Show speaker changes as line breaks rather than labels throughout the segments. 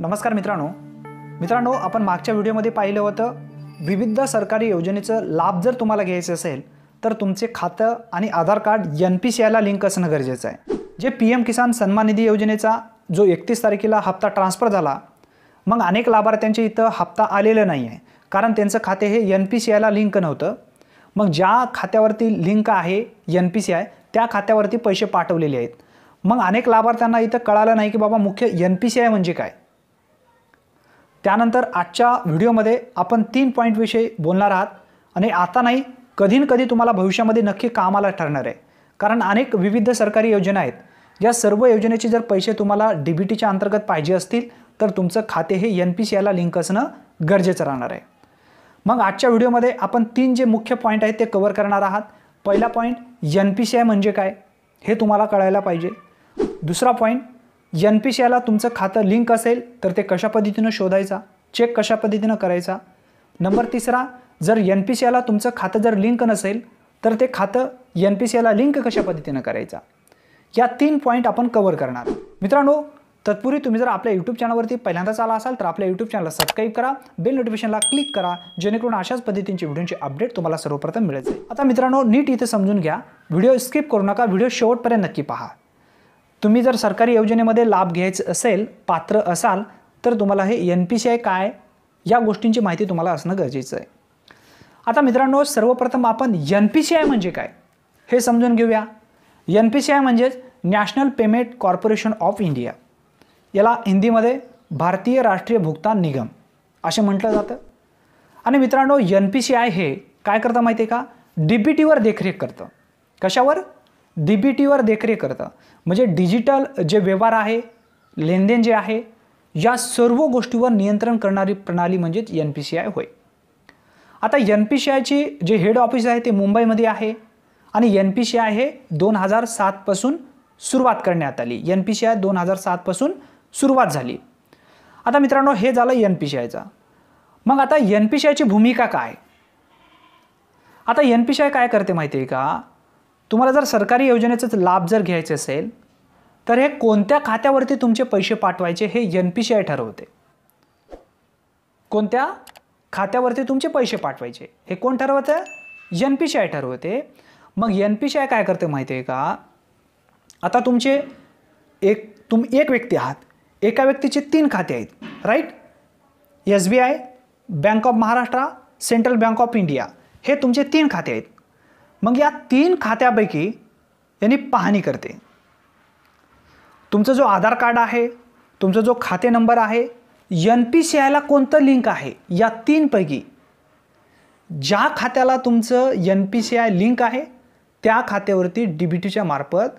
नमस्कार मित्रांनो मित्रांनो आपण मागच्या व्हिडिओमध्ये पाहिलं होतं विविध सरकारी योजनेचं लाभ जर तुम्हाला घ्यायचं असेल तर तुमचे खातं आणि Aadhaar card N P C आयला लिंक असणं गरजेचं आहे जे पी एम किसान सन्मान निधी योजनेचा जो एकतीस तारखेला हप्ता ट्रान्सफर झाला मग अनेक लाभार्थ्यांचे इथं हप्ता आलेला नाही आहे कारण त्यांचं खाते हे एन पी सी आयला लिंक नव्हतं मग ज्या खात्यावरती लिंक आहे एन पी सी आय त्या खात्यावरती पैसे पाठवलेले आहेत मग अनेक लाभार्थ्यांना इथं कळालं नाही की बाबा मुख्य एन पी सी आय म्हणजे काय त्यानंतर आजच्या व्हिडिओमध्ये आपण तीन पॉईंटविषयी बोलणार आहात आणि आता नाही कधी कधी तुम्हाला भविष्यामध्ये नक्की कामाला ठरणार आहे कारण अनेक विविध सरकारी योजना आहेत या सर्व योजनेचे जर पैसे तुम्हाला डी बी टीच्या अंतर्गत पाहिजे असतील तर तुमचं खाते हे एन पी सी आयला लिंक असणं गरजेचं राहणार आहे मग आजच्या व्हिडिओमध्ये आपण तीन जे मुख्य पॉईंट आहेत ते कवर करणार आहात पहिला point N P C I म्हणजे काय हे तुम्हाला कळायला पाहिजे दुसरा पॉईंट एन पी सी आयला तुमचं खातं लिंक असेल तर ते कशा पद्धतीनं शोधायचा चेक कशा पद्धतीनं करायचा नंबर तिसरा जर एन पी सी आयला तुमचं खातं जर लिंक नसेल तर ते खातं एन पी सी आयला लिंक कशा पद्धतीनं करायचा या तीन पॉईंट आपण कवर करणार मित्रांनो तत्पूर्वी तुम्ही जर आपल्या यूट्यूब चॅनलवरती पहिल्यांदाच आला असाल तर आपल्या यूट्यूब चॅनलला सबस्क्राईब करा बेल नोटिफिकेशनला क्लिक करा जेणेकरून अशाच पद्धतीचे व्हिडिओची अपडेट तुम्हाला सर्वप्रथम मिळेल आता मित्रांनो नीट इथे समजून घ्या व्हिडिओ स्किप करू नका व्हिडिओ शेवटपर्यंत नक्की पहा तुम्ही जर सरकारी योजनेमध्ये लाभ घ्यायचं असेल पात्र असाल तर तुम्हाला हे एन पी सी आय काय या गोष्टींची माहिती तुम्हाला असणं गरजेचं आहे आता मित्रांनो सर्वप्रथम आपण एन पी सी आय म्हणजे काय हे समजून घेऊया एन पी सी आय म्हणजेच national payment corporation of India याला हिंदीमध्ये भारतीय राष्ट्रीय भुगतान निगम असे म्हटलं जातं आणि मित्रांनो एन पी सी आय हे काय करतं माहिती आहे का डी पी टीवर देखरेख करतं कशावर डी बी टीवर देखरेख करतं म्हणजे डिजिटल जे व्यवहार आहे लेनदेन जे आहे या सर्व गोष्टीवर नियंत्रण करणारी प्रणाली म्हणजेच एन पी सी आय होय आता एन पी सी आयची जे हेड ऑफिस आहे ते मुंबईमध्ये आहे आणि एन पी सी आय हे दोन हजार सातपासून सुरुवात करण्यात आली एन पी सी आय दोन हजार सातपासून सुरुवात झाली आता मित्रांनो हे झालं एन पी सी आयचं मग आता एन पी सी आयची भूमिका काय आता एन पी सी आय काय करते माहिती आहे का तुम्हाला जर सरकारी योजनेचाच लाभ जर घ्यायचे असेल तर हे कोणत्या खात्यावरती तुमचे पैसे पाठवायचे हे एन पी सी आय ठरवते कोणत्या खात्यावरती तुमचे पैसे पाठवायचे हे कोण ठरवतं एन पी सी आय ठरवते मग एन पी सी आय काय करते माहिती आहे का आता तुमचे एक तुम एक व्यक्ती आहात एका व्यक्तीचे तीन खाते आहेत right S B I bank of Maharashtra central bank of India हे तुमचे तीन खाते आहेत मग या तीन खात्यापैकी यांनी पाहणी करते तुमचं जो आधार कार्ड आहे तुमचा जो खाते नंबर आहे एन पी सी आयला कोणतं लिंक आहे या तीनपैकी ज्या खात्याला तुमचं N P C I link आहे त्या खात्यावरती डी बी टीच्या मार्फत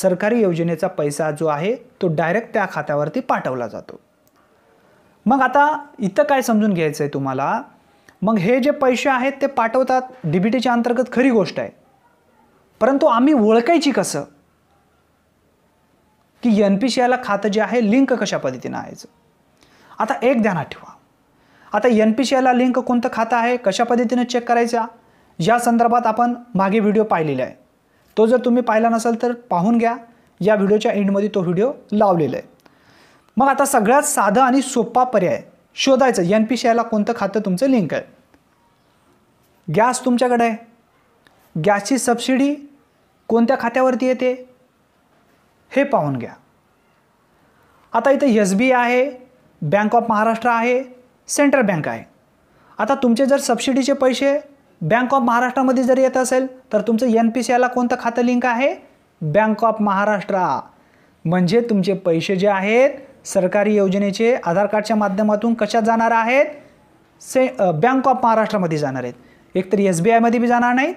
सरकारी योजनेचा पैसा जो आहे तो डायरेक्ट त्या खात्यावरती पाठवला जातो मग आता इथं काय समजून घ्यायचं आहे तुम्हाला मग हे जे पैसे आहेत ते पाठवतात डीबीटीच्या अंतर्गत खरी गोष्ट आहे परंतु आम्ही ओळखायची कसं की एन पी सी आयला खातं जे आहे लिंक कशा पद्धतीनं आहेचं आता एक ध्यानात ठेवा आता एन पी सी आयला लिंक कोणतं खातं आहे कशा पद्धतीनं चेक करायचा या संदर्भात आपण मागे व्हिडिओ पाहिलेला आहे तो जर तुम्ही पाहिला नसेल तर पाहून घ्या या व्हिडिओच्या एंडमध्ये तो व्हिडिओ लावलेला आहे मग आता सगळ्यात साधं आणि सोपा पर्याय शोधायचं एन पी सी आयला कोणतं खातं तुमचं लिंक आहे गॅस तुमच्याकडे आहे गॅसची सबसिडी कोणत्या खात्यावरती येते हे पाहून घ्या आता इथं एस बी आय आहे बँक ऑफ महाराष्ट्र आहे सेंट्रल बँक आहे आता तुमचे जर सबसिडीचे पैसे बँक ऑफ महाराष्ट्रामध्ये जर येत असेल तर तुमचं एन पी सी आयला कोणतं खातं लिंक आहे बँक ऑफ महाराष्ट्र म्हणजे तुमचे पैसे जे आहेत सरकारी योजनेचे आधार कार्डच्या माध्यमातून कशा जाणार आहेत से बँक ऑफ महाराष्ट्रामध्ये जाणार आहेत एकतर एस बी आयमध्ये बी जाणार नाहीत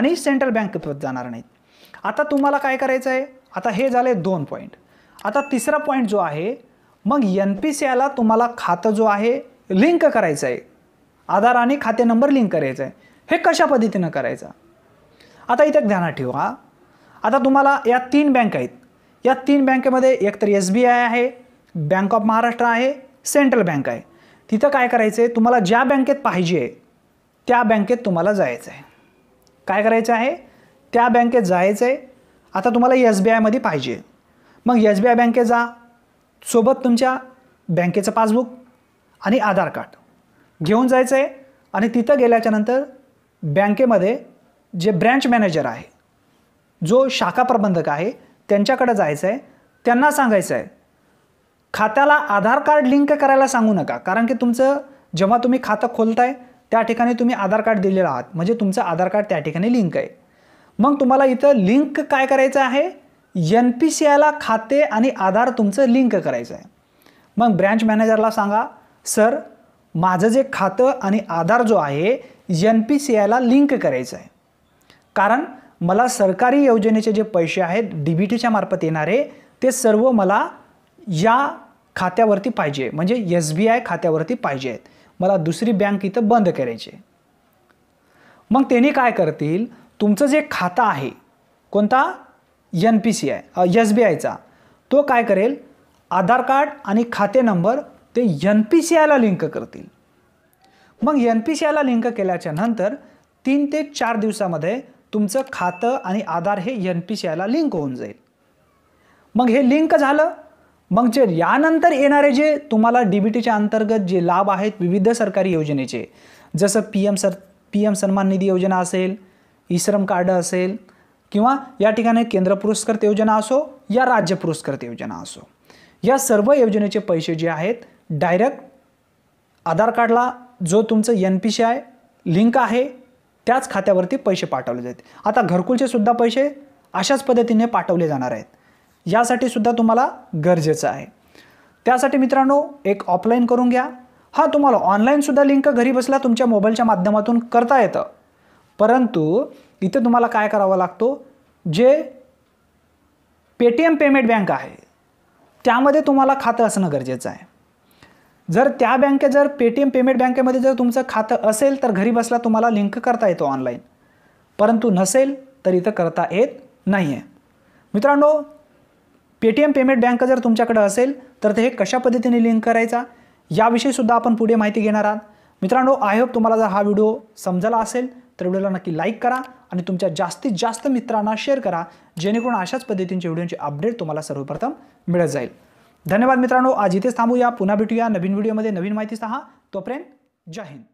आणि सेंट्रल बँक जाणार नाहीत आता तुम्हाला काय करायचं आहे आता हे झाले दोन पॉईंट आता तिसरा पॉईंट जो आहे मग एन पी सी आयला तुम्हाला खातं जो आहे लिंक करायचं आहे आधार आणि खाते नंबर लिंक करायचं आहे हे कशा पद्धतीनं करायचं आता इथे ध्यानात ठेवा आता तुम्हाला या तीन बँक आहेत या तीन बँकेमध्ये एकतर एस बी आय आहे बँक ऑफ महाराष्ट्र आहे सेंट्रल बँक आहे तिथं काय करायचं आहे तुम्हाला ज्या बँकेत पाहिजे त्या बँकेत तुम्हाला जायचं आहे काय करायचं आहे त्या बँकेत जायचं आहे आता तुम्हाला एस बी आयमध्ये पाहिजे मग एस बी आय बँकेत जा सोबत तुमच्या बँकेचं पासबुक आणि आधार कार्ड घेऊन जायचं आहे आणि तिथं गेल्याच्यानंतर बँकेमध्ये जे ब्रँच मॅनेजर आहे जो शाखा प्रबंधक आहे त्यांच्याकडे जायचं आहे त्यांना सांगायचं आहे खात्याला आधार कार्ड लिंक करायला सांगू नका कारण की तुमचं जेव्हा तुम्ही खातं खोलताय त्या ठिकाणी तुम्ही आधार कार्ड दिलेलं आहात म्हणजे तुमचं आधार कार्ड त्या ठिकाणी लिंक आहे मग तुम्हाला इथं लिंक काय करायचं आहे एन पी सी आयला खाते आणि आधार तुमचं लिंक करायचं आहे मग ब्रँच मॅनेजरला सांगा सर माझं जे खातं आणि आधार जो आहे एन पी सी आयला लिंक करायचं आहे कारण मला सरकारी योजनेचे जे पैसे आहेत डी बी टीच्या मार्फत येणारे ते सर्व मला या खात्यावरती पाहिजे म्हणजे एस बी आय खात्यावरती पाहिजे आहेत मला दुसरी बँक इथं बंद करायची मग त्यांनी काय करतील तुमचं जे खातं आहे कोणता N P C I S B आयचा तो काय करेल आधार कार्ड आणि खाते नंबर ते एन पी सी आयला लिंक करतील मग एन पी सी आयला लिंक केल्याच्या नंतर तीन ते चार दिवसामध्ये तुमचं खातं आणि आधार हे एन पी सी आयला लिंक होऊन जाईल मग हे लिंक झालं मग जे यानंतर येणारे जे तुम्हाला डी बी टीच्या अंतर्गत जे लाभ आहेत विविध सरकारी योजनेचे जसं पी एम सर पी एम सन्मान निधी योजना असेल ईश्रम कार्ड असेल किंवा या ठिकाणी केंद्र पुरस्कृत योजना असो या राज्य पुरस्कृत योजना असो या सर्व योजनेचे पैसे जे आहेत डायरेक्ट आधार कार्डला जो तुमचं N P C I link आहे त्याच खात्यावरती पैसे पाठवले जाते आता घरकुलचे सुद्धा पैसे अशाच पद्धतीने पाठवले जाणार आहेत यासाठी सुद्धा तुम्हाला गरजेचं आहे त्यासाठी मित्रांनो एक ऑफलाईन करून घ्या हा तुम्हाला ऑनलाईनसुद्धा लिंक घरी बसला तुमच्या मोबाईलच्या माध्यमातून करता येतं परंतु इथे तुम्हाला काय करावा लागतो जे पेटीएम पेमेंट बँक आहे त्यामध्ये तुम्हाला खातं असणं गरजेचं आहे जर त्या बँके जर पेटीएम पेमेंट बँकेमध्ये जर तुमचं खातं असेल तर घरी बसला तुम्हाला लिंक करता येतो ऑनलाईन परंतु नसेल तर इथं करता येत नाही आहे मित्रांनो पेटीएम पेमेंट बँक जर तुमच्याकडे असेल तर ते हे कशा पद्धतीने लिंक करायचा याविषयीसुद्धा आपण पुढे माहिती घेणार आहात मित्रांनो आय होप तुम्हाला जर हा व्हिडिओ समजला असेल तर व्हिडिओला नक्की लाईक करा आणि तुमच्या जास्तीत जास्त मित्रांना शेअर करा जेणेकरून अशाच पद्धतींचे व्हिडिओचे अपडेट तुम्हाला सर्वप्रथम मिळत जाईल धन्यवाद मित्रांनो आज इथेच थांबूया पुन्हा भेटूया नवीन व्हिडिओमध्ये नवीन माहिती सहा तोपर्यंत जय हिंद